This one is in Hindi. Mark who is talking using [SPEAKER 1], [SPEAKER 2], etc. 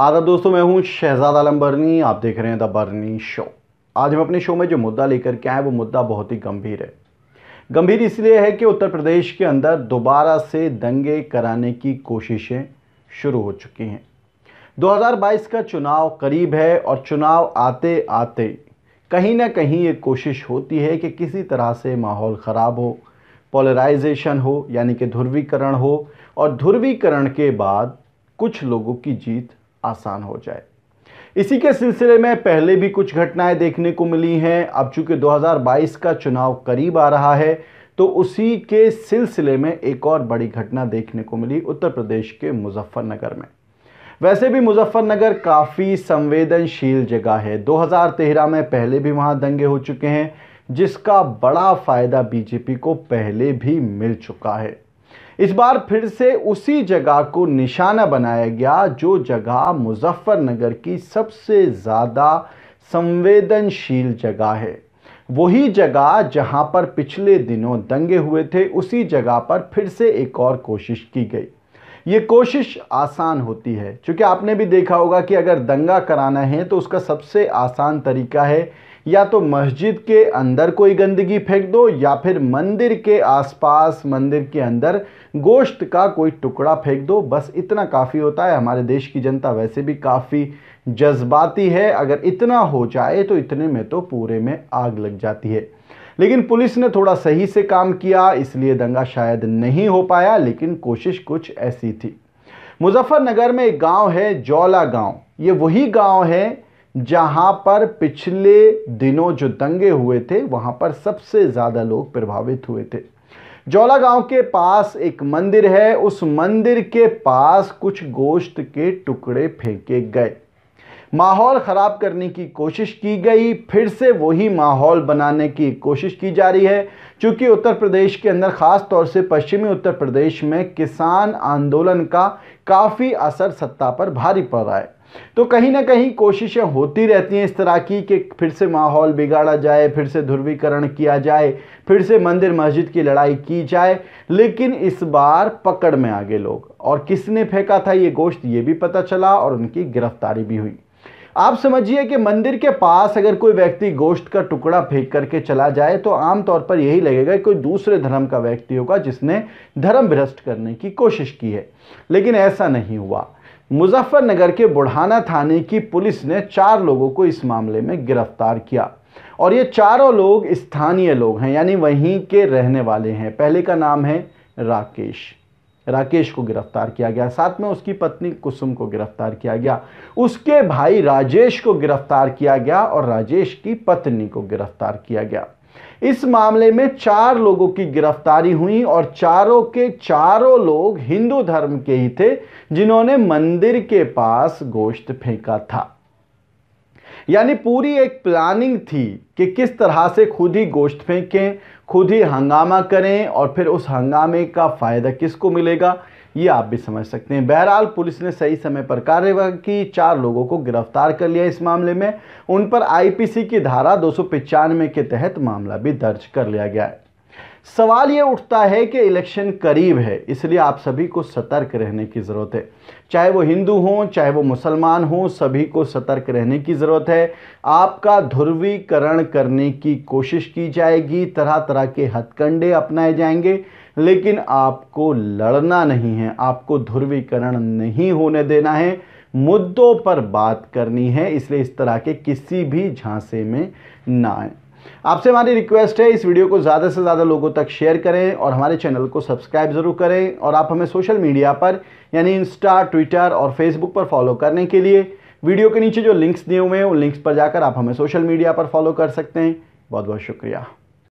[SPEAKER 1] आदाब दोस्तों मैं हूं शहजाद आलम बर्नी आप देख रहे हैं द बर्नी शो आज हम अपने शो में जो मुद्दा लेकर के आए वो मुद्दा बहुत ही गंभीर है गंभीर इसलिए है कि उत्तर प्रदेश के अंदर दोबारा से दंगे कराने की कोशिशें शुरू हो चुकी हैं 2022 का चुनाव करीब है और चुनाव आते आते कहीं ना कहीं ये कोशिश होती है कि किसी तरह से माहौल ख़राब हो पोलराइजेशन हो यानी कि ध्रुवीकरण हो और ध्रुवीकरण के बाद कुछ लोगों की जीत आसान हो जाए इसी के सिलसिले में पहले भी कुछ घटनाएं देखने को मिली हैं अब चूंकि 2022 का चुनाव करीब आ रहा है तो उसी के सिलसिले में एक और बड़ी घटना देखने को मिली उत्तर प्रदेश के मुजफ्फरनगर में वैसे भी मुजफ्फरनगर काफ़ी संवेदनशील जगह है 2013 में पहले भी वहाँ दंगे हो चुके हैं जिसका बड़ा फ़ायदा बीजेपी को पहले भी मिल चुका है इस बार फिर से उसी जगह को निशाना बनाया गया जो जगह मुजफ्फरनगर की सबसे ज़्यादा संवेदनशील जगह है वही जगह जहां पर पिछले दिनों दंगे हुए थे उसी जगह पर फिर से एक और कोशिश की गई ये कोशिश आसान होती है क्योंकि आपने भी देखा होगा कि अगर दंगा कराना है तो उसका सबसे आसान तरीका है या तो मस्जिद के अंदर कोई गंदगी फेंक दो या फिर मंदिर के आसपास मंदिर के अंदर गोश्त का कोई टुकड़ा फेंक दो बस इतना काफ़ी होता है हमारे देश की जनता वैसे भी काफ़ी जज्बाती है अगर इतना हो जाए तो इतने में तो पूरे में आग लग जाती है लेकिन पुलिस ने थोड़ा सही से काम किया इसलिए दंगा शायद नहीं हो पाया लेकिन कोशिश कुछ ऐसी थी मुजफ्फरनगर में एक गांव है जौला गांव ये वही गांव है जहां पर पिछले दिनों जो दंगे हुए थे वहां पर सबसे ज़्यादा लोग प्रभावित हुए थे जौला गांव के पास एक मंदिर है उस मंदिर के पास कुछ गोश्त के टुकड़े फेंके गए माहौल ख़राब करने की कोशिश की गई फिर से वही माहौल बनाने की कोशिश की जा रही है क्योंकि उत्तर प्रदेश के अंदर ख़ास तौर से पश्चिमी उत्तर प्रदेश में किसान आंदोलन का काफ़ी असर सत्ता पर भारी पड़ रहा है तो कहीं ना कहीं कोशिशें होती रहती हैं इस तरह की कि फिर से माहौल बिगाड़ा जाए फिर से ध्रुवीकरण किया जाए फिर से मंदिर मस्जिद की लड़ाई की जाए लेकिन इस बार पकड़ में आ गए लोग और किसने फेंका था ये गोश्त ये भी पता चला और उनकी गिरफ्तारी भी हुई आप समझिए कि मंदिर के पास अगर कोई व्यक्ति गोश्त का टुकड़ा फेंक करके चला जाए तो आमतौर पर यही लगेगा कि कोई दूसरे धर्म का व्यक्ति होगा जिसने धर्म भ्रष्ट करने की कोशिश की है लेकिन ऐसा नहीं हुआ मुजफ्फरनगर के बुढ़ाना थाने की पुलिस ने चार लोगों को इस मामले में गिरफ्तार किया और ये चारों लोग स्थानीय लोग हैं यानी वहीं के रहने वाले हैं पहले का नाम है राकेश राकेश को गिरफ्तार किया गया साथ में उसकी पत्नी कुसुम को गिरफ्तार किया गया उसके भाई राजेश को गिरफ्तार किया गया और राजेश की पत्नी को गिरफ्तार किया गया इस मामले में चार लोगों की गिरफ्तारी हुई और चारों के चारों लोग हिंदू धर्म के ही थे जिन्होंने मंदिर के पास गोश्त फेंका था यानी पूरी एक प्लानिंग थी कि किस तरह से खुद ही गोश्त फेंकें खुद ही हंगामा करें और फिर उस हंगामे का फ़ायदा किसको मिलेगा ये आप भी समझ सकते हैं बहरहाल पुलिस ने सही समय पर कार्रवाई की चार लोगों को गिरफ्तार कर लिया इस मामले में उन पर आईपीसी की धारा दो के तहत मामला भी दर्ज कर लिया गया है सवाल ये उठता है कि इलेक्शन करीब है इसलिए आप सभी को सतर्क रहने की ज़रूरत है चाहे वो हिंदू हों चाहे वो मुसलमान हों सभी को सतर्क रहने की ज़रूरत है आपका ध्रुवीकरण करने की कोशिश की जाएगी तरह तरह के हथकंडे अपनाए जाएंगे लेकिन आपको लड़ना नहीं है आपको ध्रुवीकरण नहीं होने देना है मुद्दों पर बात करनी है इसलिए इस तरह के किसी भी झांसे में ना आए आपसे हमारी रिक्वेस्ट है इस वीडियो को ज़्यादा से ज़्यादा लोगों तक शेयर करें और हमारे चैनल को सब्सक्राइब ज़रूर करें और आप हमें सोशल मीडिया पर यानी इंस्टा ट्विटर और फेसबुक पर फॉलो करने के लिए वीडियो के नीचे जो लिंक्स दिए हुए हैं उन लिंक्स पर जाकर आप हमें सोशल मीडिया पर फॉलो कर सकते हैं बहुत बहुत शुक्रिया